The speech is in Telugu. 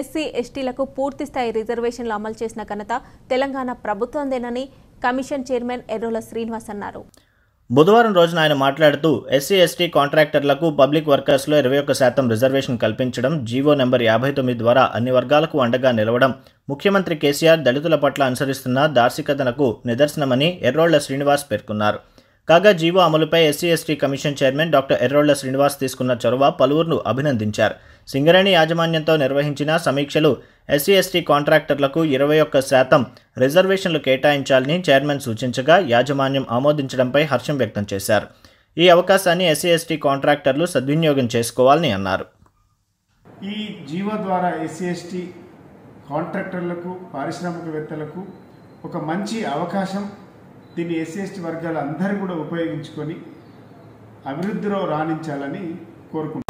ఎస్సీ ఎస్టీలకు పూర్తిస్థాయి రిజర్వేషన్లు అమలు చేసిన ఘనత తెలంగాణ ప్రభుత్వందేనని కమిషన్ చైర్మన్ ఎర్రోల శ్రీనివాస్ అన్నారు బుధవారం రోజున ఆయన మాట్లాడుతూ ఎస్సీ ఎస్టీ కాంట్రాక్టర్లకు పబ్లిక్ వర్కర్స్లో ఇరవై ఒక్క శాతం రిజర్వేషన్ కల్పించడం జీవో నెంబర్ యాభై తొమ్మిది ద్వారా అన్ని వర్గాలకు అండగా నిలవడం ముఖ్యమంత్రి కేసీఆర్ దళితుల పట్ల అనుసరిస్తున్న దార్శికతనకు నిదర్శనమని ఎర్రోళ్ల శ్రీనివాస్ పేర్కొన్నారు కాగా జీవో అమలుపై SC ST commission chairman doctor Errolla Srinivas తీసుకున్న చొరవ పలువురును అభినందించారు సింగరేణి యాజమాన్యంతో నిర్వహించిన సమీక్షలు ఎస్సీ ఎస్టీ కాంట్రాక్టర్లకు ఇరవై ఒక్క శాతం రిజర్వేషన్లు కేటాయించాలని చైర్మన్ సూచించగా యాజమాన్యం ఆమోదించడంపై హర్షం వ్యక్తం చేశారు ఈ అవకాశాన్ని ఎస్సీ ఎస్టీ కాంట్రాక్టర్లు సద్వినియోగం చేసుకోవాలని అన్నారు ఈ జీవో ద్వారా ఎస్సీ ఎస్టీ కాంట్రాక్టర్లకు పారిశ్రామికవేత్తలకు ఒక మంచి అవకాశం దీన్ని ఎస్సీ ఎస్టీ వర్గాలు అందరూ కూడా ఉపయోగించుకొని అభివృద్ధిలో రాణించాలని కోరుకుంటున్నాను